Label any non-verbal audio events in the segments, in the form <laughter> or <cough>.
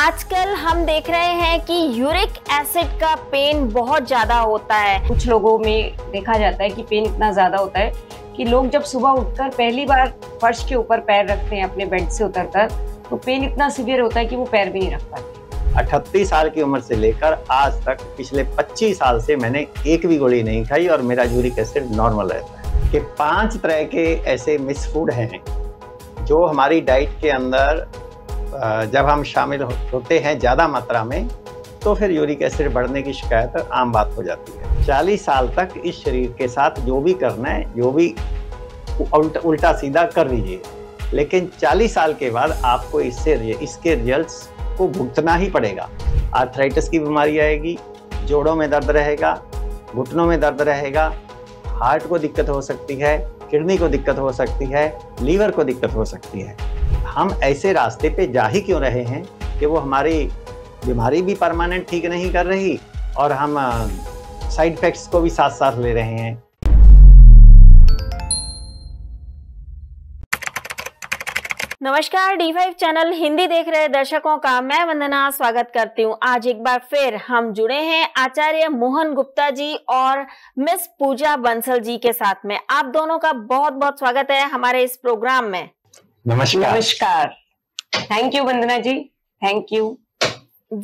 आजकल हम देख रहे हैं कि यूरिक एसिड का पेन बहुत ज़्यादा होता है कुछ लोगों में देखा जाता है कि पेन इतना ज़्यादा होता है कि लोग जब सुबह उठकर पहली बार फर्श के ऊपर पैर रखते हैं अपने बेड से उतरकर तो पेन इतना सीवियर होता है कि वो पैर भी नहीं रख पाते अठत्तीस साल की उम्र से लेकर आज तक पिछले 25 साल से मैंने एक भी गोली नहीं खाई और मेरा यूरिक एसिड नॉर्मल रहता है कि पांच तरह के ऐसे मिस फूड हैं जो हमारी डाइट के अंदर जब हम शामिल होते हैं ज़्यादा मात्रा में तो फिर यूरिक एसिड बढ़ने की शिकायत आम बात हो जाती है चालीस साल तक इस शरीर के साथ जो भी करना है जो भी उल्टा, उल्टा सीधा कर लीजिए लेकिन चालीस साल के बाद आपको इससे इसके रिजल्ट को भुगतना ही पड़ेगा आर्थराइटिस की बीमारी आएगी जोड़ों में दर्द रहेगा घुटनों में दर्द रहेगा हार्ट को दिक्कत हो सकती है किडनी को दिक्कत हो सकती है लीवर को दिक्कत हो सकती है हम ऐसे रास्ते पे जा ही क्यों रहे हैं कि वो हमारी बीमारी भी परमानेंट ठीक नहीं कर रही और हम साइड इफेक्ट्स को भी साथ साथ ले रहे हैं नमस्कार डी फाइव चैनल हिंदी देख रहे दर्शकों का मैं वंदना स्वागत करती हूं आज एक बार फिर हम जुड़े हैं आचार्य मोहन गुप्ता जी और मिस पूजा बंसल जी के साथ में आप दोनों का बहुत बहुत स्वागत है हमारे इस प्रोग्राम में नमस्कार नमस्कार thank you Vandana ji thank you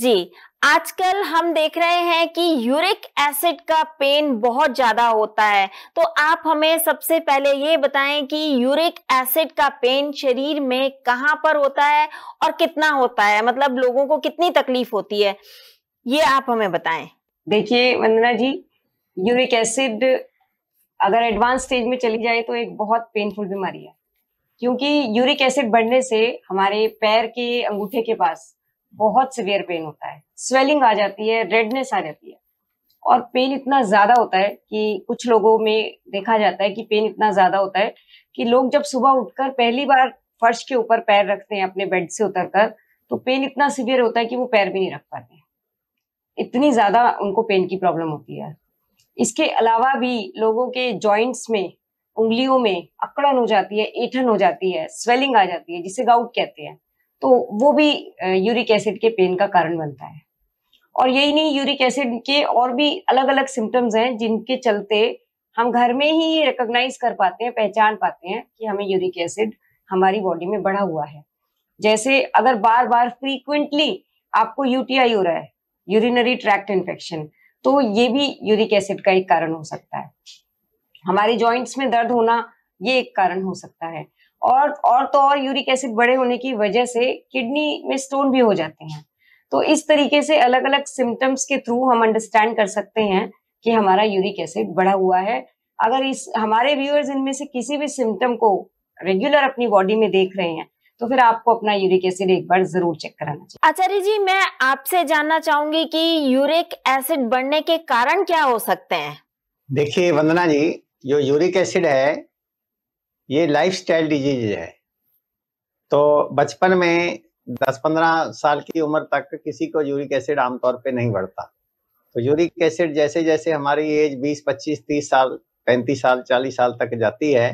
ji आजकल हम देख रहे हैं कि यूरिक एसिड का पेन बहुत ज्यादा होता है तो आप हमें सबसे पहले ये बताएं कि यूरिक एसिड का पेन शरीर में कहाँ पर होता है और कितना होता है मतलब लोगों को कितनी तकलीफ होती है ये आप हमें बताएं देखिए वंदना जी यूरिक एसिड अगर एडवांस स्टेज में चली जाए तो एक बहुत पेनफुल बीमारी है क्योंकि यूरिक एसिड बढ़ने से हमारे पैर के अंगूठे के पास बहुत सिवियर पेन होता है स्वेलिंग आ जाती है रेडनेस आ जाती है और पेन इतना ज्यादा होता है कि कुछ लोगों में देखा जाता है कि पेन इतना ज्यादा होता है कि लोग जब सुबह उठकर पहली बार फर्श के ऊपर पैर रखते हैं अपने बेड से उतरकर तो पेन इतना सिवियर होता है कि वो पैर भी नहीं रख पाते इतनी ज्यादा उनको पेन की प्रॉब्लम होती है इसके अलावा भी लोगों के जॉइंट्स में उंगलियों में अकड़न हो जाती है एठन हो जाती है स्वेलिंग आ जाती है जिसे गाउट कहते हैं तो वो भी यूरिक एसिड के पेन का कारण बनता है और यही नहीं यूरिक एसिड के और भी अलग अलग सिम्टम्स हैं जिनके चलते हम घर में ही रिकोगनाइज कर पाते हैं पहचान पाते हैं कि हमें यूरिक एसिड हमारी बॉडी में बढ़ा हुआ है जैसे अगर बार बार फ्रीक्वेंटली आपको यूटीआई हो रहा है यूरिनरी ट्रैक्ट इन्फेक्शन तो ये भी यूरिक एसिड का एक कारण हो सकता है हमारे जॉइंट्स में दर्द होना ये एक कारण हो सकता है और और तो और यूरिक एसिड बड़े होने की वजह से किडनी में स्टोन भी हो जाते हैं तो इस तरीके से अलग अलग सिम्टम्स के थ्रू हम अंडरस्टैंड कर सकते हैं कि हमारा यूरिक एसिड बढ़ा हुआ है अगर इस हमारे व्यूअर्स इनमें से किसी भी सिम्टम को रेगुलर अपनी बॉडी में देख रहे हैं तो फिर आपको अपना यूरिक एसिड एक बार जरूर चेक कराना चाहिए आचार्य जी मैं आपसे जानना चाहूंगी कि यूरिक एसिड बढ़ने के कारण क्या हो सकते हैं देखिए वंदना जी जो यूरिक एसिड है ये लाइफ स्टाइल डिजीज है तो बचपन में 10-15 साल की उम्र तक किसी को यूरिक एसिड आमतौर पे नहीं बढ़ता तो यूरिक एसिड जैसे जैसे हमारी एज 20 25 30 साल 35 साल 40 साल तक जाती है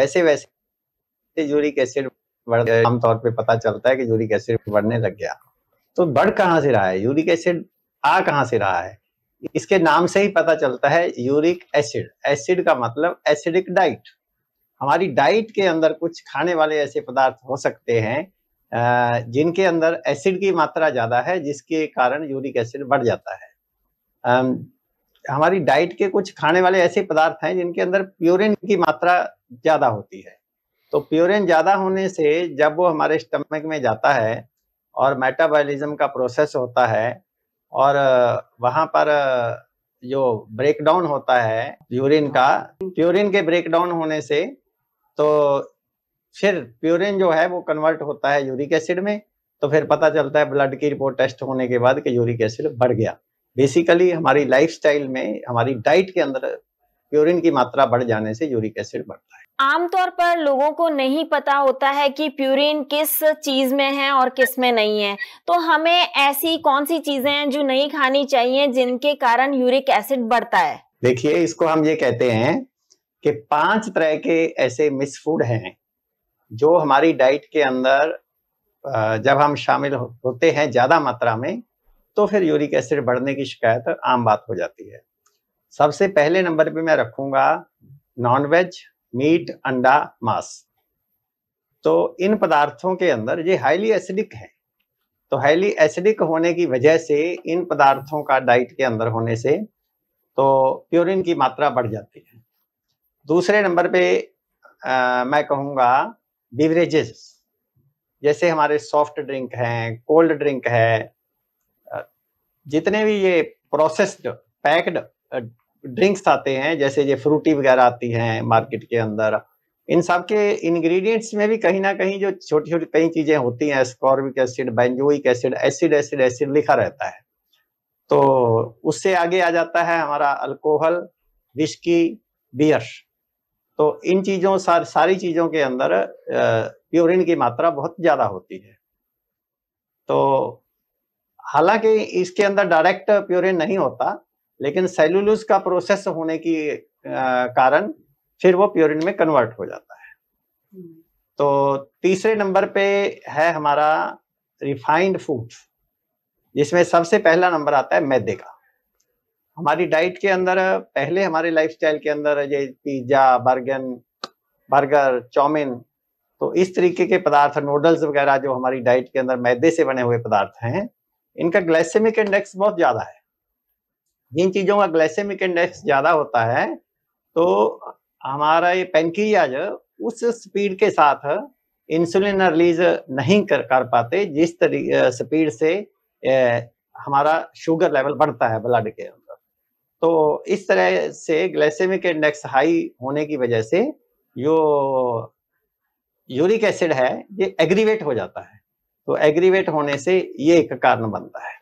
वैसे वैसे यूरिक एसिड बढ़ आमतौर पे पता चलता है कि यूरिक एसिड बढ़ने लग गया तो बढ़ कहाँ से रहा है यूरिक एसिड आ कहाँ से रहा है इसके नाम से ही पता चलता है यूरिक एसिड एसिड का मतलब एसिडिक डाइट हमारी डाइट के अंदर कुछ खाने वाले ऐसे पदार्थ हो सकते हैं जिनके अंदर एसिड की मात्रा ज़्यादा है जिसके कारण यूरिक एसिड बढ़ जाता है हमारी डाइट के कुछ खाने वाले ऐसे पदार्थ हैं जिनके अंदर प्योरिन की मात्रा ज़्यादा होती है तो प्योरिन ज़्यादा होने से जब वो हमारे स्टमक में जाता है और मेटाबॉलिज्म का प्रोसेस होता है और वहां पर जो ब्रेकडाउन होता है प्यूरिन का प्यूरिन के ब्रेकडाउन होने से तो फिर प्यूरिन जो है वो कन्वर्ट होता है यूरिक एसिड में तो फिर पता चलता है ब्लड की रिपोर्ट टेस्ट होने के बाद कि यूरिक एसिड बढ़ गया बेसिकली हमारी लाइफस्टाइल में हमारी डाइट के अंदर प्यूरिन की मात्रा बढ़ जाने से यूरिक एसिड बढ़ता है आमतौर पर लोगों को नहीं पता होता है कि प्यूरिन किस चीज़ में है और किस में नहीं है तो हमें ऐसी कौन सी चीज़ें हैं जो नहीं खानी चाहिए जिनके कारण यूरिक एसिड बढ़ता है देखिए इसको हम ये कहते हैं कि पांच तरह के ऐसे मिस फूड हैं जो हमारी डाइट के अंदर जब हम शामिल होते हैं ज़्यादा मात्रा में तो फिर यूरिक एसिड बढ़ने की शिकायत आम बात हो जाती है सबसे पहले नंबर पे मैं रखूंगा नॉनवेज मीट अंडा मांस तो इन पदार्थों के अंदर ये हाईली एसिडिक है तो हाईली एसिडिक होने की वजह से इन पदार्थों का डाइट के अंदर होने से तो प्योरिन की मात्रा बढ़ जाती है दूसरे नंबर पे आ, मैं कहूँगा बिवरेजेस जैसे हमारे सॉफ्ट ड्रिंक हैं कोल्ड ड्रिंक है जितने भी ये प्रोसेस्ड पैक्ड ड्रिंक्स आते हैं जैसे ये फ्रूटी वगैरह आती हैं मार्केट के अंदर इन सब के इंग्रेडिएंट्स में भी कहीं ना कहीं जो छोटी छोटी कई चीजें होती हैं ascorbic acid benzoic acid acid acid acid लिखा रहता है तो उससे आगे आ जाता है हमारा अल्कोहल विस्की बियर तो इन चीजों सार, सारी चीजों के अंदर प्योरिन की मात्रा बहुत ज्यादा होती है तो हालांकि इसके अंदर डायरेक्ट प्योरिन नहीं होता लेकिन सेलुलस का प्रोसेस होने की कारण फिर वो प्योरिन में कन्वर्ट हो जाता है तो तीसरे नंबर पे है हमारा रिफाइंड फूड जिसमें सबसे पहला नंबर आता है मैदे का हमारी डाइट के अंदर पहले हमारे लाइफस्टाइल के अंदर ये पिज्जा बर्गन बर्गर चौमिन तो इस तरीके के पदार्थ नूडल्स वगैरह जो हमारी डाइट के अंदर मैदे से बने हुए पदार्थ हैं इनका ग्लाइसेमिक इंडेक्स बहुत ज़्यादा है जिन चीजों का ग्लाइसेमिक इंडेक्स ज्यादा होता है तो हमारा ये पेनक्रियाज उस स्पीड के साथ इंसुलिन रिलीज नहीं कर कर पाते जिस तरीके स्पीड से ए, हमारा शुगर लेवल बढ़ता है ब्लड के अंदर तो इस तरह से ग्लाइसेमिक इंडेक्स हाई होने की वजह से जो यूरिक एसिड है ये एग्रीवेट हो जाता है तो एग्रीवेट होने से ये एक कारण बनता है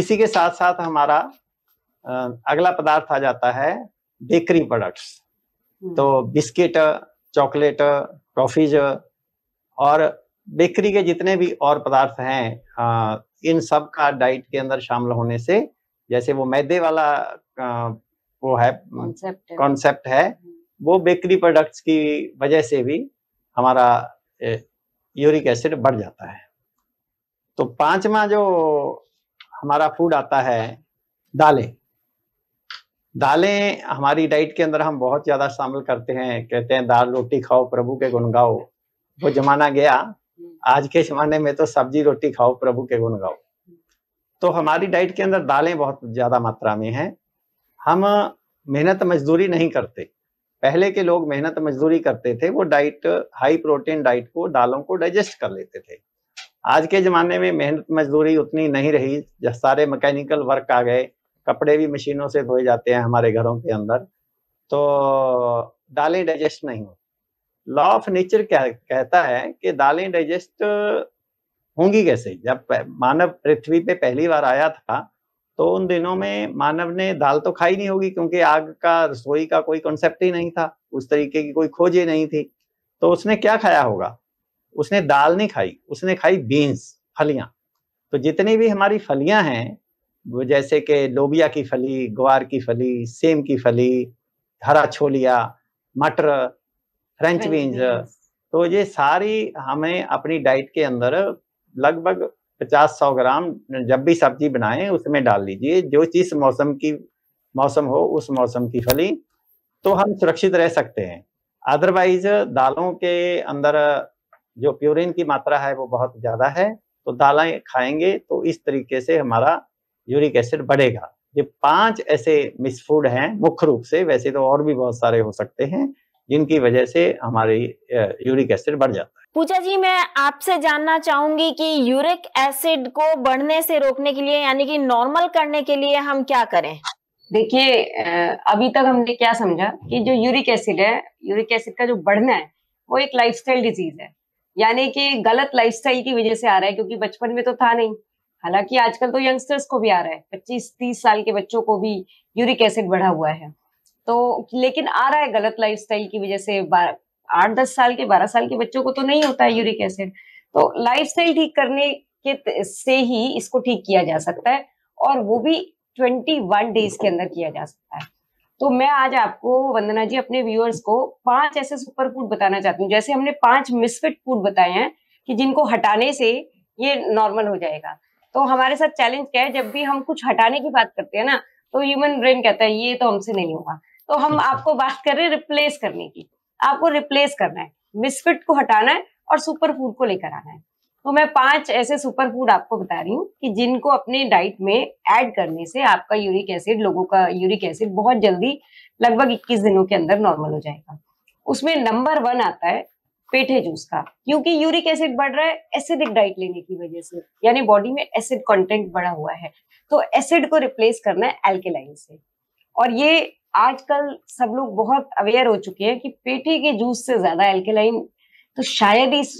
इसी के साथ साथ हमारा अगला पदार्थ आ जाता है बेकरी प्रोडक्ट्स हम्म। तो बिस्किट चॉकलेट टॉफीज और बेकरी के जितने भी और पदार्थ हैं इन सब का डाइट के अंदर शामिल होने से जैसे वो मैदे वाला वो है कॉन्सेप्ट है हम्म। वो बेकरी प्रोडक्ट्स की वजह से भी हमारा यूरिक एसिड बढ़ जाता है तो पांचवा जो हमारा फूड आता है दालें दालें हमारी डाइट के अंदर हम बहुत ज्यादा शामिल करते हैं कहते हैं दाल रोटी खाओ प्रभु के गुण गाओ वो जमाना गया आज के जमाने में तो सब्जी रोटी खाओ प्रभु के गुण गाओ तो हमारी डाइट के अंदर दालें बहुत ज्यादा मात्रा में हैं हम मेहनत मजदूरी नहीं करते पहले के लोग मेहनत मजदूरी करते थे वो डाइट हाई प्रोटीन डाइट को दालों को डाइजेस्ट कर लेते थे आज के जमाने में मेहनत मजदूरी उतनी नहीं रही सारे मैकेनिकल वर्क आ गए कपड़े भी मशीनों से धोए जाते हैं हमारे घरों के अंदर तो दालें डाइजेस्ट नहीं होती लॉ ऑफ नेचर क्या कहता है कि दालें डाइजेस्ट होंगी कैसे जब मानव पृथ्वी पे पहली बार आया था तो उन दिनों में मानव ने दाल तो खाई नहीं होगी क्योंकि आग का रसोई का कोई कॉन्सेप्ट ही नहीं था उस तरीके की कोई खोज ही नहीं थी तो उसने क्या खाया होगा उसने दाल नहीं खाई उसने खाई बीन्स फलियां तो जितनी भी हमारी फलियां हैं जैसे कि लोबिया की फली ग्वार की फली सेम की फली हरा छोलिया मटर फ्रेंच बीन्स तो ये सारी हमें अपनी डाइट के अंदर लगभग पचास सौ ग्राम जब भी सब्जी बनाएं उसमें डाल लीजिए जो जिस मौसम की मौसम हो उस मौसम की फली तो हम सुरक्षित रह सकते हैं अदरवाइज दालों के अंदर जो प्यूरिन की मात्रा है वो बहुत ज़्यादा है तो दालें खाएंगे तो इस तरीके से हमारा यूरिक एसिड बढ़ेगा ये पांच ऐसे मिस फूड हैं मुख्य रूप से वैसे तो और भी बहुत सारे हो सकते हैं जिनकी वजह से हमारी यूरिक एसिड बढ़ जाता है पूजा जी मैं आपसे जानना चाहूंगी कि यूरिक एसिड को बढ़ने से रोकने के लिए यानी कि नॉर्मल करने के लिए हम क्या करें देखिए अभी तक हमने क्या समझा कि जो यूरिक एसिड है यूरिक एसिड का जो बढ़ना है वो एक लाइफस्टाइल डिजीज है यानी कि गलत लाइफस्टाइल की वजह से आ रहा है क्योंकि बचपन में तो था नहीं हालांकि आजकल तो यंगस्टर्स को भी आ रहा है पच्चीस तीस साल के बच्चों को भी यूरिक एसिड बढ़ा हुआ है तो लेकिन आ रहा है गलत लाइफस्टाइल की वजह से आठ दस साल के बारह साल के बच्चों को तो नहीं होता है यूरिक एसिड तो लाइफस्टाइल ठीक करने के से ही इसको ठीक किया जा सकता है और वो भी ट्वेंटी वन डेज के अंदर किया जा सकता है तो मैं आज आपको वंदना जी अपने व्यूअर्स को पांच ऐसे सुपर फूड बताना चाहती हूँ जैसे हमने पांच मिसफिट फूड बताए हैं कि जिनको हटाने से ये नॉर्मल हो जाएगा तो हमारे साथ चैलेंज क्या है जब भी हम कुछ हटाने की बात करते हैं ना तो ह्यूमन ब्रेन कहता है ये तो हमसे नहीं होगा तो हम अच्छा। आपको बात कर रहे हैं रिप्लेस करने की आपको रिप्लेस करना है बिस्किट को हटाना है और सुपर फूड को लेकर आना है तो मैं पांच ऐसे सुपर फूड आपको बता रही हूँ कि जिनको अपने डाइट में ऐड करने से आपका यूरिक एसिड लोगों का यूरिक एसिड बहुत जल्दी लगभग 21 दिनों के अंदर नॉर्मल हो जाएगा उसमें नंबर वन आता है पेठे जूस का क्योंकि यूरिक एसिड बढ़ रहा है एसिडिक डाइट लेने की वजह से यानी बॉडी में एसिड कंटेंट बढ़ा हुआ है तो एसिड को रिप्लेस करना है एल्केलाइन से और ये आजकल सब लोग बहुत अवेयर हो चुके हैं कि पेठे के जूस से ज्यादा एल्केलाइन तो शायद इस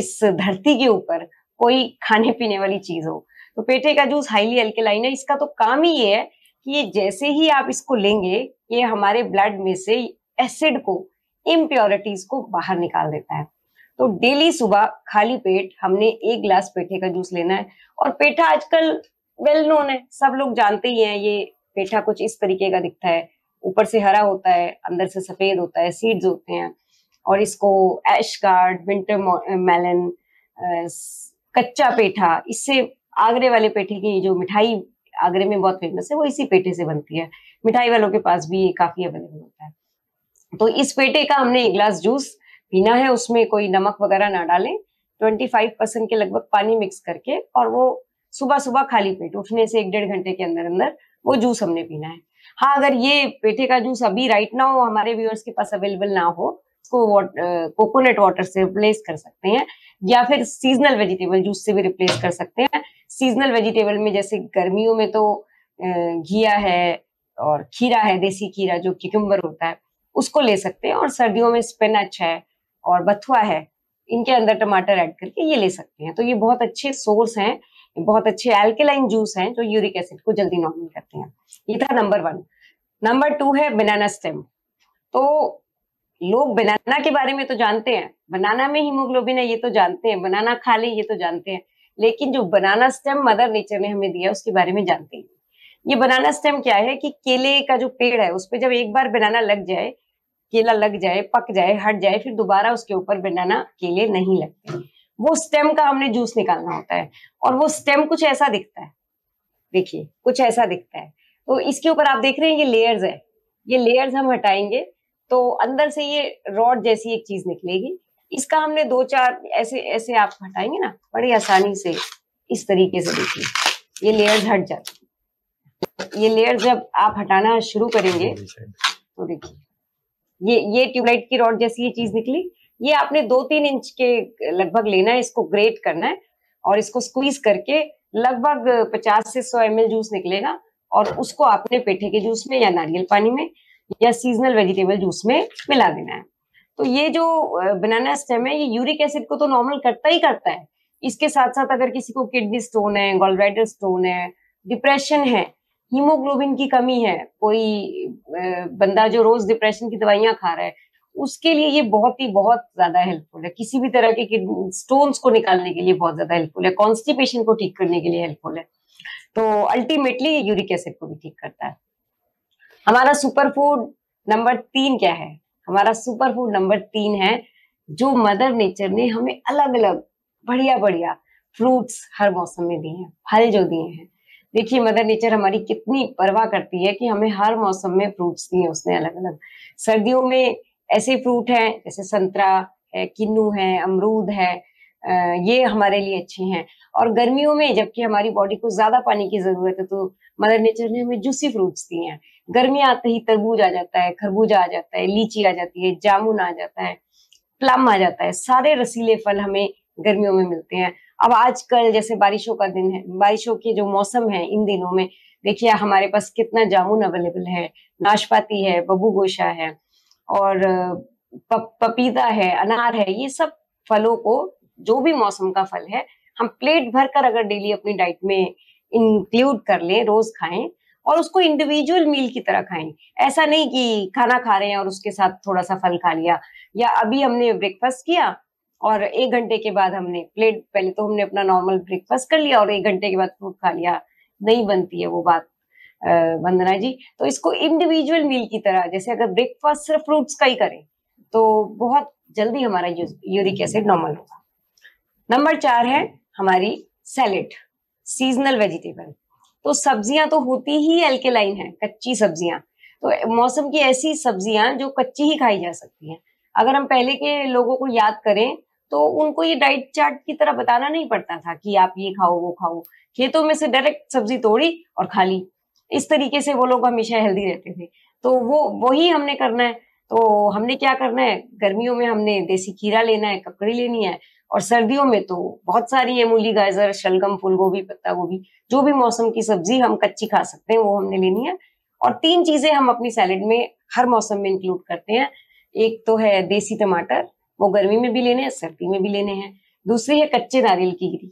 इस धरती के ऊपर कोई खाने पीने वाली चीज हो तो पेठे का जूस हाईली एल्केलाइन है इसका तो काम ही ये है कि ये जैसे ही आप इसको लेंगे ये हमारे ब्लड में से एसिड को इम्प्योरिटीज को बाहर निकाल देता है तो डेली सुबह खाली पेट हमने एक गिलास पेठे का जूस लेना है और पेठा आजकल वेल नोन है सब लोग जानते ही हैं ये पेठा कुछ इस तरीके का दिखता है ऊपर से हरा होता है अंदर से सफेद होता है सीड्स होते हैं और इसको एश कार्ड विंटर मेलन कच्चा पेठा इससे आगरे वाले पेठे की जो मिठाई आगरे में बहुत फेमस है वो इसी पेठे से बनती है मिठाई वालों के पास भी ये काफी अवेलेबल होता है तो इस पेटे का हमने एक गिलास जूस पीना है उसमें कोई नमक वगैरह ना डालें 25 परसेंट के लगभग पानी मिक्स करके और वो सुबह सुबह खाली पेट उठने से एक डेढ़ घंटे के अंदर अंदर वो जूस हमने पीना है हाँ अगर ये पेठे का जूस अभी राइट ना हो हमारे व्यूअर्स के पास अवेलेबल ना हो उसको कोकोनट वाटर से रिप्लेस कर सकते हैं या फिर सीजनल वेजिटेबल जूस से भी रिप्लेस कर सकते हैं सीजनल वेजिटेबल में जैसे गर्मियों में तो घिया है और खीरा है देसी खीरा जो किकम्बर होता है उसको ले सकते हैं और सर्दियों में स्पिनच है और बथुआ है इनके अंदर टमाटर ऐड करके ये ले सकते हैं तो ये बहुत अच्छे सोर्स हैं बहुत अच्छे एल्केलाइन जूस हैं जो यूरिक एसिड को जल्दी नॉर्मल करते हैं ये था नंबर वन नंबर टू है बनाना स्टेम तो लोग बनाना के बारे में तो जानते हैं बनाना में हीमोग्लोबिन है ये तो जानते हैं बनाना खा ले ये तो जानते हैं लेकिन जो बनाना स्टेम मदर नेचर ने हमें दिया उसके बारे में जानते हैं ये बनाना स्टेम क्या है कि केले का जो पेड़ है उस पर जब एक बार बनाना लग जाए केला लग जाए पक जाए हट जाए फिर दोबारा उसके ऊपर बनाना केले नहीं लगते वो स्टेम का हमने जूस निकालना होता है और वो स्टेम कुछ ऐसा दिखता है देखिए कुछ ऐसा दिखता है तो इसके ऊपर आप देख रहे हैं ये लेयर्स है ये लेयर्स हम हटाएंगे तो अंदर से ये रॉड जैसी एक चीज निकलेगी इसका हमने दो चार ऐसे ऐसे आप हटाएंगे ना बड़ी आसानी से इस तरीके से देखिए ये लेयर्स हट जाती ये लेयर जब आप हटाना शुरू करेंगे तो देखिए ये ये ट्यूबलाइट की रॉड जैसी ये चीज निकली ये आपने दो तीन इंच के लगभग लेना है इसको ग्रेट करना है और इसको स्क्वीज करके लगभग पचास से सौ एम जूस निकलेगा और उसको आपने पेठे के जूस में या नारियल पानी में या सीजनल वेजिटेबल जूस में मिला देना है तो ये जो बनाना स्टेम है ये यूरिक एसिड को तो नॉर्मल करता ही करता है इसके साथ साथ अगर किसी को किडनी स्टोन है गॉलब्रेडर स्टोन है डिप्रेशन है हीमोग्लोबिन की कमी है कोई बंदा जो रोज डिप्रेशन की दवाइयां खा रहा है उसके लिए ये बहुत ही बहुत ज्यादा हेल्पफुल है किसी भी तरह के स्टोन्स को निकालने के लिए बहुत ज्यादा हेल्पफुल है कॉन्स्टिपेशन को ठीक करने के लिए हेल्पफुल है तो अल्टीमेटली यूरिक एसिड को भी ठीक करता है हमारा सुपर फूड नंबर तीन क्या है हमारा सुपर फूड नंबर तीन है जो मदर नेचर ने हमें अलग अलग बढ़िया बढ़िया फ्रूट्स हर मौसम में दिए हैं फल जो दिए हैं देखिए मदर नेचर हमारी कितनी परवाह करती है कि हमें हर मौसम में फ्रूट्स दिए उसने अलग अलग सर्दियों में ऐसे फ्रूट हैं जैसे संतरा है किन्नू है अमरूद है ये हमारे लिए अच्छे हैं और गर्मियों में जबकि हमारी बॉडी को ज्यादा पानी की जरूरत है तो मदर नेचर ने हमें जूसी फ्रूट्स दिए हैं गर्मी आते ही तरबूज आ जाता है खरबूजा आ जाता है लीची आ जाती है जामुन आ जाता है प्लम आ जाता है सारे रसीले फल हमें गर्मियों में मिलते हैं अब आजकल जैसे बारिशों का दिन है बारिशों के जो मौसम है इन दिनों में देखिए हमारे पास कितना जामुन अवेलेबल है नाशपाती है बबू गोशा है और प, पपीता है अनार है ये सब फलों को जो भी मौसम का फल है हम प्लेट भर कर अगर डेली अपनी डाइट में इंक्लूड कर लें रोज खाएं और उसको इंडिविजुअल मील की तरह खाएं ऐसा नहीं कि खाना खा रहे हैं और उसके साथ थोड़ा सा फल खा लिया या अभी हमने ब्रेकफास्ट किया और एक घंटे के बाद हमने प्लेट पहले तो हमने अपना नॉर्मल ब्रेकफास्ट कर लिया और एक घंटे के बाद फ्रूट खा लिया नहीं बनती है वो बात वंदना जी तो इसको इंडिविजुअल मील की तरह जैसे अगर ब्रेकफास्ट सिर्फ फ्रूट्स का ही करें तो बहुत जल्दी हमारा यूरिक एसिड नॉर्मल होगा नंबर चार है हमारी सैलेड सीजनल वेजिटेबल तो सब्जियां तो होती ही एल्केलाइन है कच्ची सब्जियां तो मौसम की ऐसी सब्जियां जो कच्ची ही खाई जा सकती हैं अगर हम पहले के लोगों को याद करें तो उनको ये डाइट चार्ट की तरह बताना नहीं पड़ता था कि आप ये खाओ वो खाओ खेतों में से डायरेक्ट सब्जी तोड़ी और खा ली इस तरीके से वो लोग हमेशा हेल्दी रहते थे तो वो वही हमने करना है तो हमने क्या करना है गर्मियों में हमने देसी खीरा लेना है ककड़ी लेनी है और सर्दियों में तो बहुत सारी है मूली गाजर शलगम फूल गोभी पत्ता गोभी जो भी मौसम की सब्जी हम कच्ची खा सकते हैं वो हमने लेनी है और तीन चीजें हम अपनी सैलेड में हर मौसम में इंक्लूड करते हैं एक तो है देसी टमाटर वो गर्मी में भी लेने हैं सर्दी में भी लेने हैं दूसरी है कच्चे नारियल की गिरी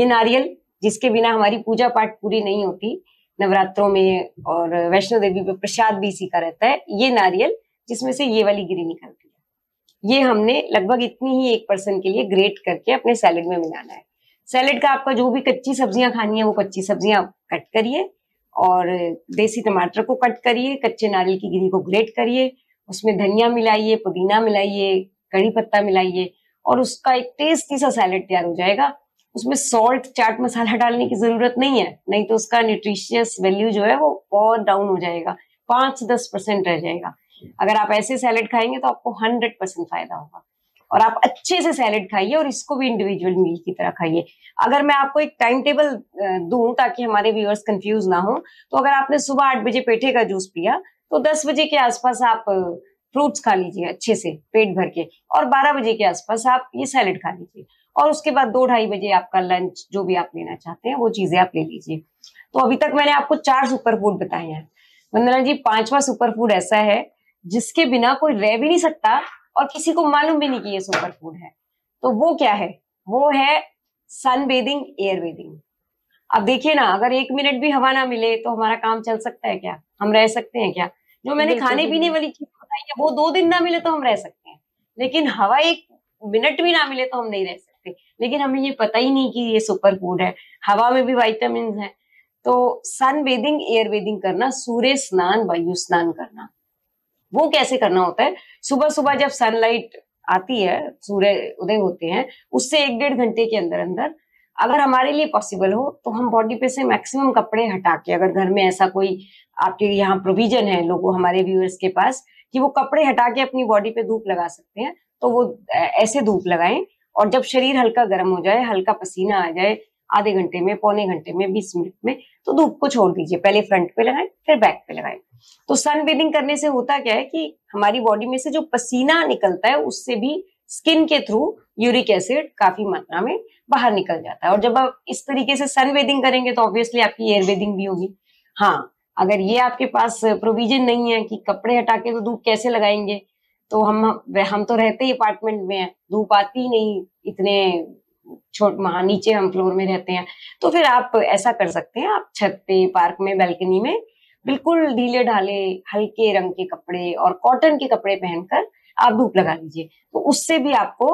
ये नारियल जिसके बिना हमारी पूजा पाठ पूरी नहीं होती नवरात्रों में और वैष्णो देवी पे प्रसाद भी इसी का रहता है ये नारियल जिसमें से ये वाली गिरी निकलती है ये हमने लगभग इतनी ही एक पर्सन के लिए ग्रेट करके अपने सैलेड में मिलाना है सैलेड का आपका जो भी कच्ची सब्जियां खानी है वो कच्ची सब्जियां कट करिए और देसी टमाटर को कट करिए कच्चे नारियल की गिरी को ग्रेट करिए उसमें धनिया मिलाइए पुदीना मिलाइए कड़ी पत्ता मिलाइए और उसका एक टेस्टी सा सैलेड तैयार हो जाएगा उसमें सॉल्ट चाट मसाला डालने की जरूरत नहीं है नहीं तो उसका न्यूट्रिशियस वैल्यू जो है वो बहुत डाउन हो जाएगा पांच दस परसेंट रह जाएगा अगर आप ऐसे सैलेड खाएंगे तो आपको हंड्रेड परसेंट फायदा होगा और आप अच्छे से सैलेड खाइए और इसको भी इंडिविजुअल मील की तरह खाइए अगर मैं आपको एक टाइम टेबल दूं ताकि हमारे व्यूअर्स कंफ्यूज ना हो तो अगर आपने सुबह आठ बजे पेठे का जूस पिया तो दस बजे के आसपास आप फ्रूट्स खा लीजिए अच्छे से पेट भर के और 12 बजे के आसपास आप ये सैलेड खा लीजिए और उसके बाद दो ढाई बजे आपका लंच जो भी आप लेना चाहते हैं वो चीजें आप ले लीजिए तो अभी तक मैंने आपको चार सुपर फूड बताए हैं वंदना जी पांचवा सुपर फूड ऐसा है जिसके बिना कोई रह भी नहीं सकता और किसी को मालूम भी नहीं कि ये सुपर फूड है तो वो क्या है वो है सन बेदिंग एयर बेदिंग अब देखिए ना अगर एक मिनट भी हवा ना मिले तो हमारा काम चल सकता है क्या हम रह सकते हैं क्या जो मैंने खाने पीने वाली चीज चाहिए वो दो दिन ना मिले तो हम रह सकते हैं लेकिन हवा एक मिनट भी ना मिले तो हम नहीं रह सकते लेकिन हमें ये पता ही नहीं कि ये सुपर फूड है हवा में भी वाइटामिन है तो सन बेदिंग एयर बेदिंग करना सूर्य स्नान वायु स्नान करना वो कैसे करना होता है सुबह सुबह जब सनलाइट आती है सूर्य उदय होते हैं उससे एक डेढ़ घंटे के अंदर अंदर अगर हमारे लिए पॉसिबल हो तो हम बॉडी पे से मैक्सिमम कपड़े हटा के अगर घर में ऐसा कोई आपके यहाँ प्रोविजन है लोगों हमारे व्यूअर्स के पास कि वो कपड़े हटा के अपनी बॉडी पे धूप लगा सकते हैं तो वो ऐसे धूप लगाएं और जब शरीर हल्का गर्म हो जाए हल्का पसीना आ जाए आधे घंटे में पौने घंटे में बीस मिनट में तो धूप को छोड़ दीजिए पहले फ्रंट पे लगाएं फिर बैक पे लगाएं तो सन बेदिंग करने से होता क्या है कि हमारी बॉडी में से जो पसीना निकलता है उससे भी स्किन के थ्रू यूरिक एसिड काफी मात्रा में बाहर निकल जाता है और जब आप इस तरीके से सन वेदिंग करेंगे तो ऑब्वियसली आपकी एयर भी होगी हाँ अगर ये आपके पास प्रोविजन नहीं है कि कपड़े हटा के तो धूप कैसे लगाएंगे तो हम हम तो रहते ही अपार्टमेंट में है धूप आती नहीं इतने छोट महा नीचे हम फ्लोर में रहते हैं तो फिर आप ऐसा कर सकते हैं आप छत पे पार्क में बैल्कनी में बिल्कुल ढीले ढाले हल्के रंग के कपड़े और कॉटन के कपड़े पहनकर आप धूप लगा लीजिए तो उससे भी आपको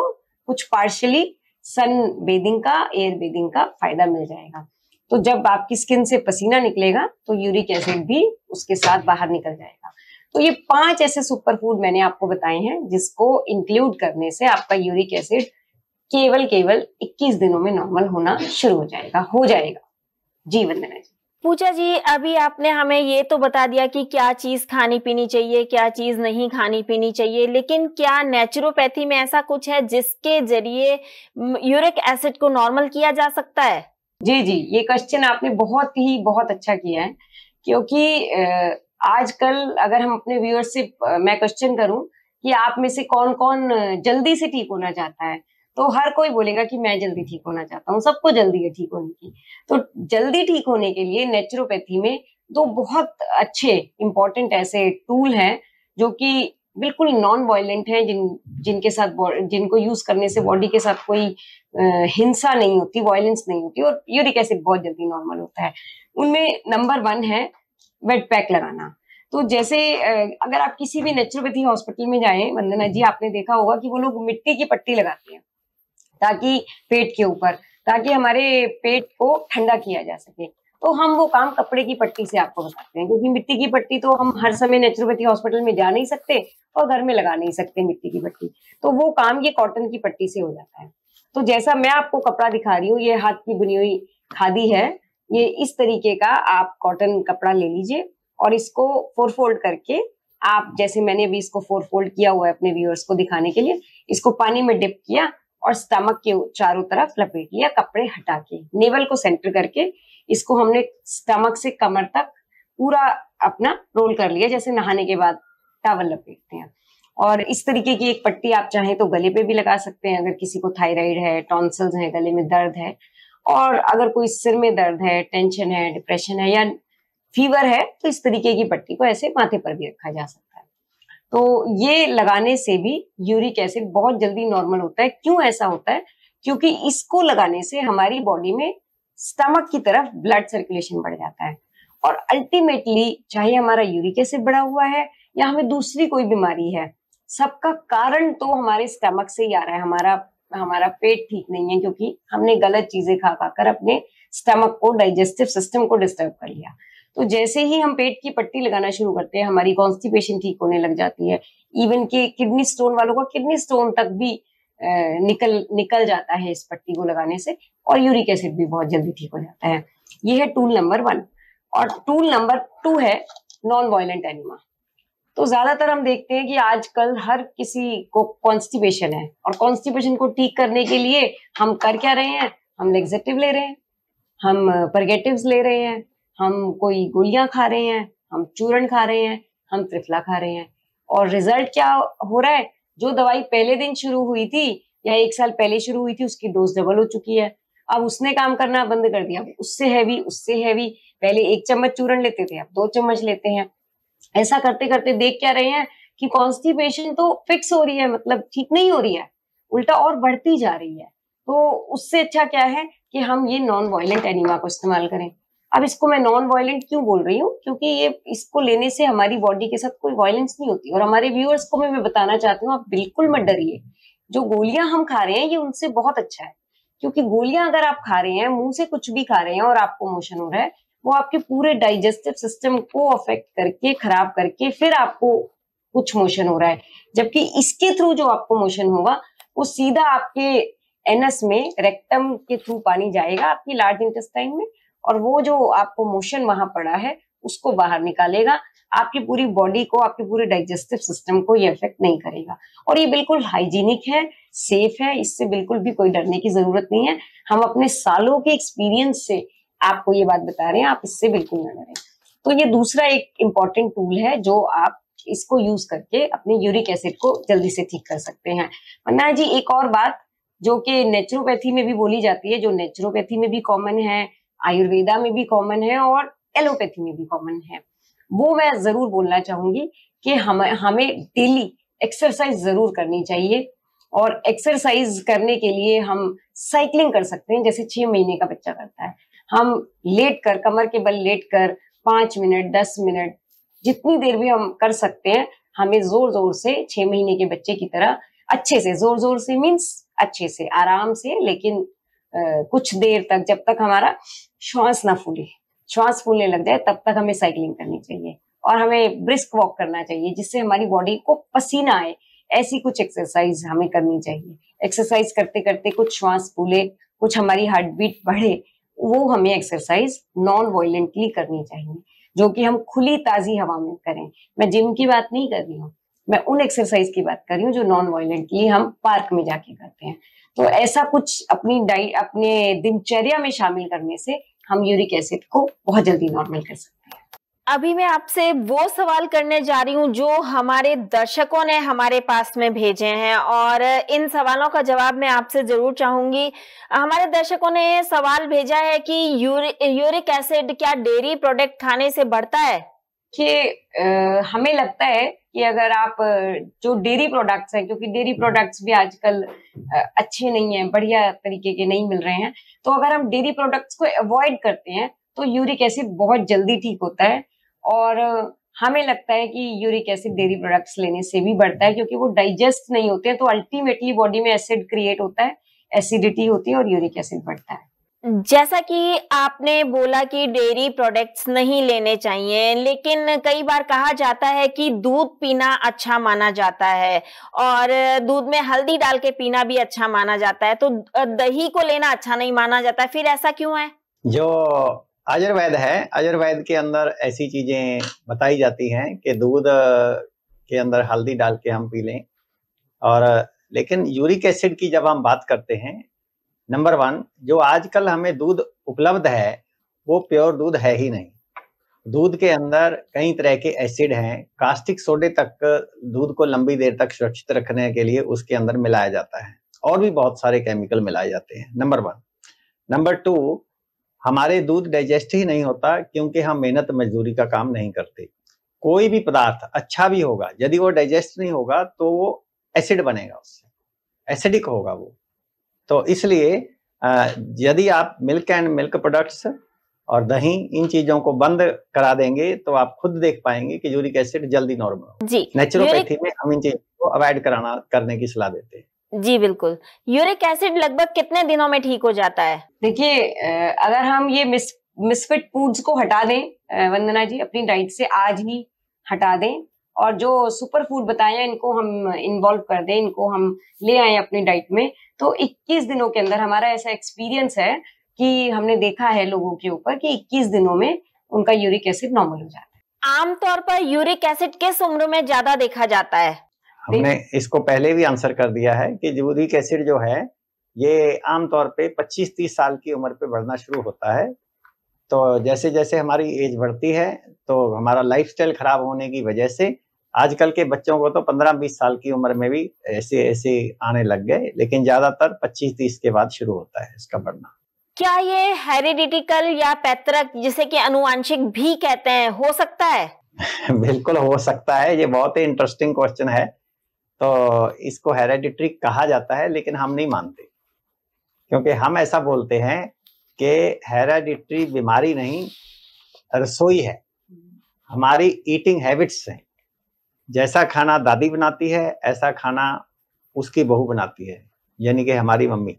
कुछ पार्शली सन बेदिंग का एयर बेदिंग का फायदा मिल जाएगा तो जब आपकी स्किन से पसीना निकलेगा तो यूरिक एसिड भी उसके साथ बाहर निकल जाएगा तो ये पांच ऐसे सुपर फूड मैंने आपको बताए हैं जिसको इंक्लूड करने से आपका यूरिक एसिड केवल केवल 21 दिनों में नॉर्मल होना शुरू हो जाएगा हो जाएगा जी वंदना जी पूजा जी अभी आपने हमें ये तो बता दिया कि क्या चीज खानी पीनी चाहिए क्या चीज नहीं खानी पीनी चाहिए लेकिन क्या नेचुरोपैथी में ऐसा कुछ है जिसके जरिए यूरिक एसिड को नॉर्मल किया जा सकता है जी जी ये क्वेश्चन आपने बहुत ही बहुत अच्छा किया है क्योंकि आजकल अगर हम अपने व्यूअर्स से मैं क्वेश्चन करूं कि आप में से कौन कौन जल्दी से ठीक होना चाहता है तो हर कोई बोलेगा कि मैं जल्दी ठीक होना चाहता हूँ सबको जल्दी है ठीक होने की तो जल्दी ठीक होने के लिए नेचुरोपैथी में दो बहुत अच्छे इम्पोर्टेंट ऐसे टूल हैं जो कि बिल्कुल नॉन वायलेंट हैं जिन जिनके साथ जिनको यूज करने से बॉडी के साथ कोई हिंसा नहीं होती वायलेंस नहीं होती और यूरिक एसिड बहुत जल्दी नॉर्मल होता है उनमें नंबर वन है वेट पैक लगाना तो जैसे अगर आप किसी भी नेचुरोपैथी हॉस्पिटल में जाए वंदना जी आपने देखा होगा कि वो लोग मिट्टी की पट्टी लगाते हैं ताकि पेट के ऊपर ताकि हमारे पेट को ठंडा किया जा सके तो हम वो काम कपड़े की पट्टी से आपको बताते हैं क्योंकि मिट्टी की पट्टी तो हम हर समय नेचुरोपैथी हॉस्पिटल में जा नहीं सकते और घर में लगा नहीं सकते मिट्टी की पट्टी तो वो काम ये कॉटन की पट्टी से हो जाता है तो जैसा मैं आपको कपड़ा दिखा रही हूँ ये हाथ की बुनी हुई खादी है ये इस तरीके का आप कॉटन कपड़ा ले लीजिए और इसको फोर फोल्ड करके आप जैसे मैंने अभी इसको फोर फोल्ड किया हुआ है अपने व्यूअर्स को दिखाने के लिए इसको पानी में डिप किया और स्टमक के चारों तरफ लपेट लिया कपड़े हटा के नेवल को सेंटर करके इसको हमने स्टमक से कमर तक पूरा अपना रोल कर लिया जैसे नहाने के बाद टावल लपेटते हैं और इस तरीके की एक पट्टी आप चाहें तो गले पे भी लगा सकते हैं अगर किसी को थायराइड है टॉन्सल्स है गले में दर्द है और अगर कोई सिर में दर्द है टेंशन है डिप्रेशन है या फीवर है तो इस तरीके की पट्टी को ऐसे माथे पर भी रखा जा सकता है तो ये लगाने से भी यूरिक एसिड बहुत जल्दी नॉर्मल होता है क्यों ऐसा होता है क्योंकि इसको लगाने से हमारी बॉडी में स्टमक की तरफ ब्लड सर्कुलेशन बढ़ जाता है और अल्टीमेटली चाहे हमारा यूरिक एसिड बढ़ा हुआ है या हमें दूसरी कोई बीमारी है सबका कारण तो हमारे स्टमक से ही आ रहा है हमारा हमारा पेट ठीक नहीं है क्योंकि हमने गलत चीजें खा खा कर अपने स्टमक को डाइजेस्टिव सिस्टम को डिस्टर्ब कर लिया तो जैसे ही हम पेट की पट्टी लगाना शुरू करते हैं हमारी कॉन्स्टिपेशन ठीक होने लग जाती है इवन के किडनी स्टोन वालों का किडनी स्टोन तक भी निकल निकल जाता है इस पट्टी को लगाने से और यूरिक एसिड भी बहुत जल्दी ठीक हो जाता है ये है टूल नंबर वन और टूल नंबर टू है नॉन वॉयलेंट एनिमा तो ज्यादातर हम देखते हैं कि आजकल हर किसी को कॉन्स्टिपेशन है और कॉन्स्टिपेशन को ठीक करने के लिए हम कर क्या रहे हैं हम लेग्जेटिव ले रहे हैं हम परगेटिव ले रहे हैं हम कोई गोलियां खा रहे हैं हम चूरण खा रहे हैं हम त्रिफला खा रहे हैं और रिजल्ट क्या हो रहा है जो दवाई पहले दिन शुरू हुई थी या एक साल पहले शुरू हुई थी उसकी डोज डबल हो चुकी है अब उसने काम करना बंद कर दिया उससे हैवी उससे हैवी पहले एक चम्मच चूरण लेते थे अब दो चम्मच लेते हैं ऐसा करते करते देख क्या रहे हैं कि कॉन्स्टिपेशन तो फिक्स हो रही है मतलब ठीक नहीं हो रही है उल्टा और बढ़ती जा रही है तो उससे अच्छा क्या है कि हम ये नॉन वायलेंट एनिमा को इस्तेमाल करें अब इसको मैं नॉन वायलेंट क्यों बोल रही हूँ क्योंकि ये इसको लेने से हमारी बॉडी के साथ कोई वायलेंस नहीं होती और हमारे व्यूअर्स को मैं, मैं बताना चाहती हूँ आप बिल्कुल मत डरिए जो गोलियां हम खा रहे हैं ये उनसे बहुत अच्छा है क्योंकि गोलियां अगर आप खा रहे हैं मुंह से कुछ भी खा रहे हैं और आपको मोशन हो रहा है वो आपके पूरे डाइजेस्टिव सिस्टम को अफेक्ट करके खराब करके फिर आपको कुछ मोशन हो रहा है जबकि इसके थ्रू जो आपको मोशन होगा वो सीधा आपके एनस में रेक्टम के थ्रू पानी जाएगा आपकी लार्ज इंटेस्टाइन में और वो जो आपको मोशन वहां पड़ा है उसको बाहर निकालेगा आपकी पूरी बॉडी को आपके पूरे डाइजेस्टिव सिस्टम को ये इफेक्ट नहीं करेगा और ये बिल्कुल हाइजीनिक है सेफ है इससे बिल्कुल भी कोई डरने की जरूरत नहीं है हम अपने सालों के एक्सपीरियंस से आपको ये बात बता रहे हैं आप इससे बिल्कुल ना डरें तो ये दूसरा एक इम्पॉर्टेंट टूल है जो आप इसको यूज करके अपने यूरिक एसिड को जल्दी से ठीक कर सकते हैं मन्ना जी एक और बात जो कि नेचुरोपैथी में भी बोली जाती है जो नेचुरोपैथी में भी कॉमन है आयुर्वेदा में भी कॉमन है और एलोपैथी में भी कॉमन है वो मैं जरूर बोलना चाहूंगी कि हम हमें डेली एक्सरसाइज जरूर करनी चाहिए और एक्सरसाइज करने के लिए हम साइकिलिंग कर सकते हैं जैसे छह महीने का बच्चा करता है हम लेट कर कमर के बल लेट कर पांच मिनट दस मिनट जितनी देर भी हम कर सकते हैं हमें जोर जोर से छह महीने के बच्चे की तरह अच्छे से जोर जोर से मीन्स अच्छे से आराम से लेकिन कुछ देर तक जब तक हमारा श्वास ना फूले श्वास फूलने लग जाए तब तक हमें साइकिलिंग करनी चाहिए और हमें ब्रिस्क वॉक करना चाहिए जिससे हमारी बॉडी को पसीना आए ऐसी कुछ एक्सरसाइज हमें करनी चाहिए एक्सरसाइज करते करते कुछ श्वास फूले कुछ हमारी हार्ट बीट बढ़े वो हमें एक्सरसाइज नॉन वायलेंटली करनी चाहिए जो कि हम खुली ताजी हवा में करें मैं जिम की बात नहीं कर रही हूँ मैं उन एक्सरसाइज की बात कर रही हूँ जो नॉन वायलेंटली हम पार्क में जाके करते हैं तो ऐसा कुछ अपनी डाइट अपने दिनचर्या में शामिल करने से हम यूरिक एसिड को बहुत जल्दी नॉर्मल कर सकते हैं अभी मैं आपसे वो सवाल करने जा रही हूँ जो हमारे दर्शकों ने हमारे पास में भेजे हैं और इन सवालों का जवाब मैं आपसे जरूर चाहूंगी हमारे दर्शकों ने सवाल भेजा है कि यूरिक एसिड क्या डेयरी प्रोडक्ट खाने से बढ़ता है देखिए हमें लगता है कि अगर आप जो डेयरी प्रोडक्ट्स हैं क्योंकि डेयरी हम्म। प्रोडक्ट्स भी आजकल अच्छे नहीं हैं बढ़िया तरीके के नहीं मिल रहे हैं तो अगर हम डेयरी प्रोडक्ट्स को अवॉइड करते हैं तो यूरिक एसिड बहुत जल्दी ठीक होता है और हमें लगता है कि यूरिक एसिड डेयरी प्रोडक्ट्स लेने से भी बढ़ता है क्योंकि वो डाइजेस्ट नहीं होते हैं तो अल्टीमेटली बॉडी में एसिड क्रिएट होता है एसिडिटी होती है और यूरिक एसिड बढ़ता है जैसा कि आपने बोला कि डेयरी प्रोडक्ट्स नहीं लेने चाहिए लेकिन कई बार कहा जाता है कि दूध पीना अच्छा माना जाता है और दूध में हल्दी डाल के पीना भी अच्छा माना जाता है तो दही को लेना अच्छा नहीं माना जाता फिर ऐसा क्यों है जो आयुर्वेद है आयुर्वेद के अंदर ऐसी चीजें बताई जाती हैं कि दूध के अंदर हल्दी डाल के हम पी लें और लेकिन यूरिक एसिड की जब हम बात करते हैं नंबर वन जो आजकल हमें दूध उपलब्ध है वो प्योर दूध है ही नहीं दूध के अंदर कई तरह के एसिड हैं कास्टिक सोडे तक दूध को लंबी देर तक सुरक्षित रखने के लिए उसके अंदर मिलाया जाता है और भी बहुत सारे केमिकल मिलाए जाते हैं नंबर वन नंबर टू हमारे दूध डाइजेस्ट ही नहीं होता क्योंकि हम मेहनत मजदूरी का काम नहीं करते कोई भी पदार्थ अच्छा भी होगा यदि वो डाइजेस्ट नहीं होगा तो वो एसिड बनेगा उससे एसिडिक होगा वो तो इसलिए यदि आप मिल्क एंड मिल्क प्रोडक्ट्स और दही इन चीजों को बंद करा देंगे तो आप खुद देख पाएंगे कि यूरिक एसिड जल्दी नॉर्मल जी नेचुरोपैथी में हम इन चीजों को अवॉइड कराना करने की सलाह देते हैं जी बिल्कुल यूरिक एसिड लगभग कितने दिनों में ठीक हो जाता है देखिए अगर हम ये मिस मिसफिट फूड्स को हटा दें वंदना जी अपनी डाइट से आज ही हटा दें और जो सुपर फूड बताया इनको हम इन्वॉल्व कर दें इनको हम ले आए अपनी डाइट में तो 21 दिनों के अंदर हमारा ऐसा एक्सपीरियंस है कि हमने देखा है लोगों के ऊपर कि 21 दिनों में उनका यूरिक एसिड नॉर्मल हो जाता है आमतौर पर यूरिक एसिड किस उम्र में ज्यादा देखा जाता है हमने इसको पहले भी आंसर कर दिया है कि यूरिक एसिड जो है ये आमतौर पे 25-30 साल की उम्र पे बढ़ना शुरू होता है तो जैसे जैसे हमारी एज बढ़ती है तो हमारा लाइफस्टाइल खराब होने की वजह से आजकल के बच्चों को तो 15-20 साल की उम्र में भी ऐसे ऐसे आने लग गए लेकिन ज्यादातर 25-30 के बाद शुरू होता है इसका बढ़ना क्या ये हेरिडिटिकल या पैतृक जिसे कि अनुवांशिक भी कहते हैं हो सकता है <laughs> बिल्कुल हो सकता है ये बहुत ही इंटरेस्टिंग क्वेश्चन है तो इसको हेरेडिटरी कहा जाता है लेकिन हम नहीं मानते क्योंकि हम ऐसा बोलते हैं कि हेराडिटरी बीमारी नहीं रसोई है हमारी ईटिंग हैबिट्स हैं जैसा खाना दादी बनाती है ऐसा खाना उसकी बहू बनाती है यानी कि हमारी मम्मी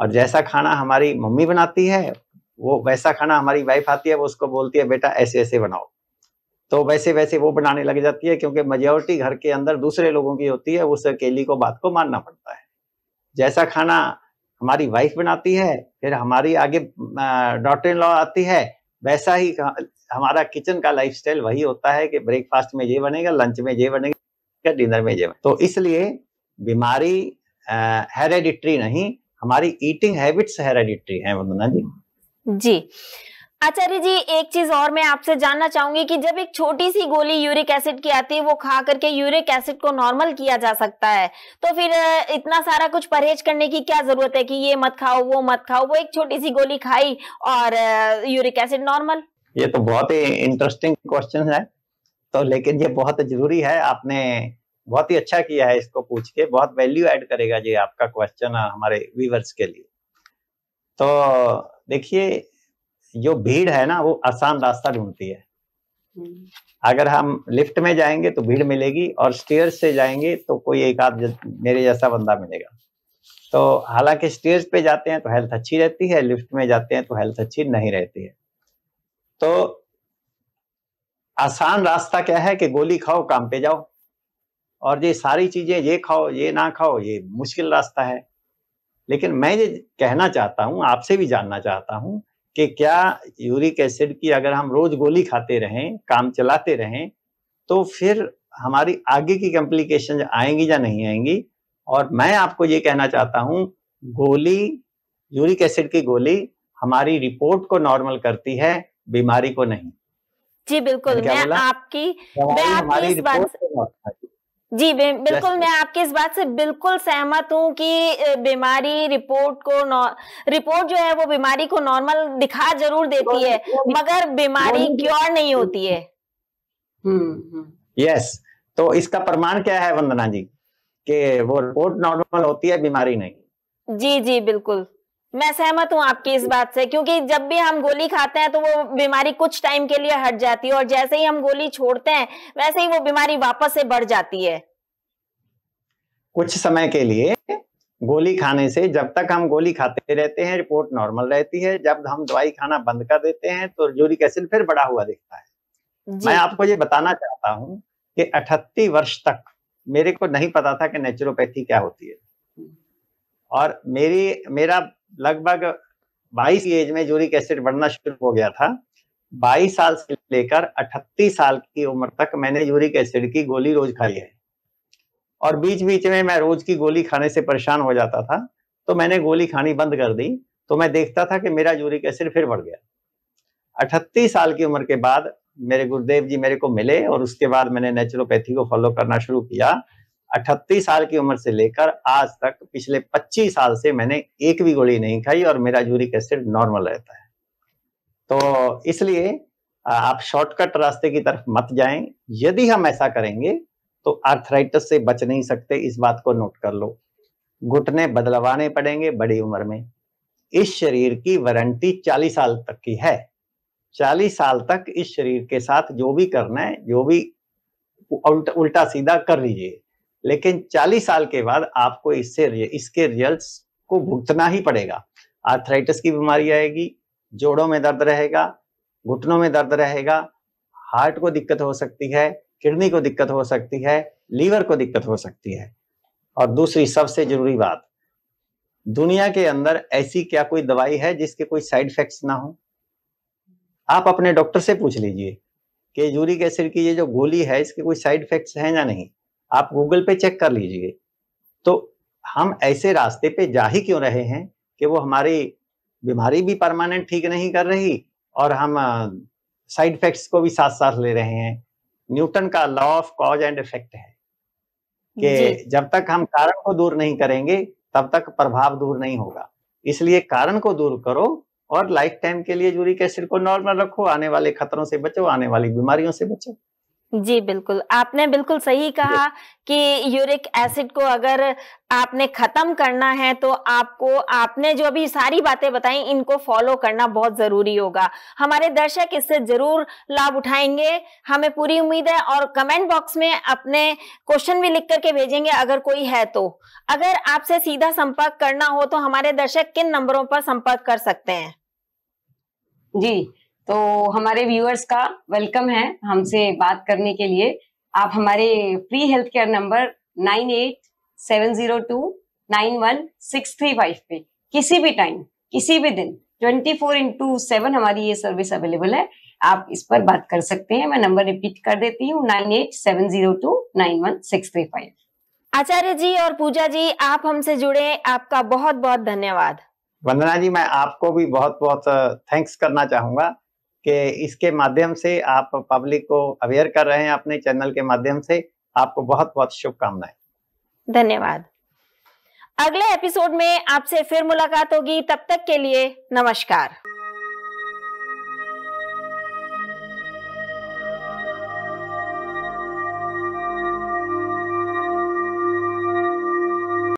और जैसा खाना हमारी मम्मी बनाती है वो वैसा खाना हमारी वाइफ आती है वो उसको बोलती है बेटा ऐसे ऐसे बनाओ तो वैसे वैसे वो बनाने लग जाती है क्योंकि मेजोरिटी घर के अंदर दूसरे लोगों की होती है उस अकेली को बात को मानना पड़ता है जैसा खाना हमारी वाइफ बनाती है फिर हमारी आगे डॉटर इन लॉ आती है वैसा ही हमारा किचन का लाइफ वही होता है कि ब्रेकफास्ट में ये बनेगा लंच में ये बनेगा डिनर में ये बनेगा तो इसलिए बीमारी हेरेडिटरी नहीं हमारी ईटिंग हैबिट्स हेरेडिट्री है वंदना जी जी आचार्य जी एक चीज और मैं आपसे जानना चाहूंगी कि जब एक छोटी सी गोली यूरिक एसिड की आती है वो खा करके यूरिक एसिड को नॉर्मल किया जा सकता है तो फिर इतना सारा कुछ परहेज करने की क्या जरूरत है कि ये मत खाओ वो मत खाओ वो एक छोटी सी गोली खाई और यूरिक एसिड नॉर्मल ये तो बहुत ही इंटरेस्टिंग क्वेश्चन है तो लेकिन ये बहुत जरूरी है आपने बहुत ही अच्छा किया है इसको पूछ के बहुत वैल्यू ऐड करेगा ये आपका क्वेश्चन हमारे व्यूवर्स के लिए तो देखिए जो भीड़ है ना वो आसान रास्ता ढूंढती है हम्म। अगर हम लिफ्ट में जाएंगे तो भीड़ मिलेगी और स्टेयर से जाएंगे तो कोई एक आध मेरे जैसा बंदा मिलेगा तो हालांकि स्टेयर पे जाते हैं तो हेल्थ अच्छी रहती है लिफ्ट में जाते हैं तो हेल्थ अच्छी नहीं रहती है तो आसान रास्ता क्या है कि गोली खाओ काम पे जाओ और ये सारी चीजें ये खाओ ये ना खाओ ये मुश्किल रास्ता है लेकिन मैं ये कहना चाहता हूं आपसे भी जानना चाहता हूं कि क्या यूरिक एसिड की अगर हम रोज गोली खाते रहें काम चलाते रहें तो फिर हमारी आगे की कॉम्प्लिकेशन आएंगी या नहीं आएंगी और मैं आपको ये कहना चाहता हूं गोली यूरिक एसिड की गोली हमारी रिपोर्ट को नॉर्मल करती है बीमारी को नहीं जी बिल्कुल मैं आपकी मैं आपकी इस बात जी बिल्कुल मैं आपकी इस बात से बिल्कुल सहमत हूँ कि बीमारी रिपोर्ट को रिपोर्ट जो है वो बीमारी को नॉर्मल दिखा जरूर देती है मगर बीमारी क्योर नहीं होती है यस हम्म, हम्म। तो इसका प्रमाण क्या है वंदना जी कि वो रिपोर्ट नॉर्मल होती है बीमारी नहीं जी जी बिल्कुल मैं सहमत हूँ आपकी इस बात से क्योंकि जब भी हम गोली खाते हैं तो वो बीमारी कुछ टाइम के लिए हट जाती है और जैसे ही हम गोली छोड़ते हैं वैसे ही वो बीमारी वापस से बढ़ जाती है कुछ समय के लिए गोली खाने से जब तक हम गोली खाते रहते हैं रिपोर्ट नॉर्मल रहती है जब हम दवाई खाना बंद कर देते हैं तो यूरिक एसिड फिर बढ़ा हुआ दिखता है मैं आपको ये बताना चाहता हूँ कि अठहत्तर वर्ष तक मेरे को नहीं पता था कि नेचुरोपैथी क्या होती है और मेरी मेरा लगभग 22 की एज में जूरिक एसिड बढ़ना शुरू हो गया था 22 साल से लेकर 38 साल की उम्र तक मैंने यूरिक एसिड की गोली रोज खाई है और बीच बीच में मैं रोज की गोली खाने से परेशान हो जाता था तो मैंने गोली खानी बंद कर दी तो मैं देखता था कि मेरा यूरिक एसिड फिर बढ़ गया अठतीस साल की उम्र के बाद मेरे गुरुदेव जी मेरे को मिले और उसके बाद मैंने नेचुरोपैथी को फॉलो करना शुरू किया 38 साल की उम्र से लेकर आज तक पिछले पच्चीस साल से मैंने एक भी गोली नहीं खाई और मेरा यूरिक एसिड नॉर्मल रहता है तो इसलिए आप शॉर्टकट रास्ते की तरफ मत जाएं यदि हम ऐसा करेंगे तो आर्थराइटिस से बच नहीं सकते इस बात को नोट कर लो घुटने बदलवाने पड़ेंगे बड़ी उम्र में इस शरीर की वारंटी 40 साल तक की है 40 साल तक इस शरीर के साथ जो भी करना है जो भी उल्टा सीधा कर लीजिए लेकिन 40 साल के बाद आपको इससे इसके रिजल्ट को भुगतना ही पड़ेगा आर्थराइटिस की बीमारी आएगी जोड़ों में दर्द रहेगा घुटनों में दर्द रहेगा हार्ट को दिक्कत हो सकती है किडनी को दिक्कत हो सकती है लीवर को दिक्कत हो सकती है और दूसरी सबसे जरूरी बात दुनिया के अंदर ऐसी क्या कोई दवाई है जिसके कोई साइड इफेक्ट्स ना हो आप अपने डॉक्टर से पूछ लीजिए कि यूरिक एसिड की ये जो गोली है इसके कोई साइड इफेक्ट्स हैं या नहीं आप गूगल पे चेक कर लीजिए तो हम ऐसे रास्ते पे जा ही क्यों रहे हैं कि वो हमारी बीमारी भी परमानेंट ठीक नहीं कर रही और हम साइड इफेक्ट्स को भी साथ साथ ले रहे हैं न्यूटन का law of cause and effect है कि जब तक हम कारण को दूर नहीं करेंगे तब तक प्रभाव दूर नहीं होगा इसलिए कारण को दूर करो और लाइफ टाइम के लिए जूरिक एसिड को नॉर्मल रखो आने वाले खतरों से बचो आने वाली बीमारियों से बचो जी बिल्कुल आपने बिल्कुल सही कहा कि यूरिक एसिड को अगर आपने खत्म करना है तो आपको आपने जो अभी सारी बातें बताई इनको फॉलो करना बहुत जरूरी होगा हमारे दर्शक इससे जरूर लाभ उठाएंगे हमें पूरी उम्मीद है और कमेंट बॉक्स में अपने क्वेश्चन भी लिख करके भेजेंगे अगर कोई है तो अगर आपसे सीधा संपर्क करना हो तो हमारे दर्शक किन नंबरों पर संपर्क कर सकते हैं जी तो हमारे व्यूअर्स का वेलकम है हमसे बात करने के लिए आप हमारे free health care number nine eight seven zero two nine one six three five पे किसी भी टाइम किसी भी दिन ट्वेंटी फोर इंटू सेवन हमारी ये सर्विस अवेलेबल है आप इस पर बात कर सकते हैं मैं नंबर रिपीट कर देती हूँ nine eight seven zero two nine one six three five Acharya ji और पूजा जी आप हमसे जुड़े आपका बहुत बहुत धन्यवाद वंदना जी मैं आपको भी बहुत बहुत थैंक्स करना चाहूंगा कि इसके माध्यम से आप पब्लिक को अवेयर कर रहे हैं अपने चैनल के माध्यम से आपको बहुत बहुत शुभकामनाएं धन्यवाद अगले एपिसोड में आपसे फिर मुलाकात होगी तब तक के लिए नमस्कार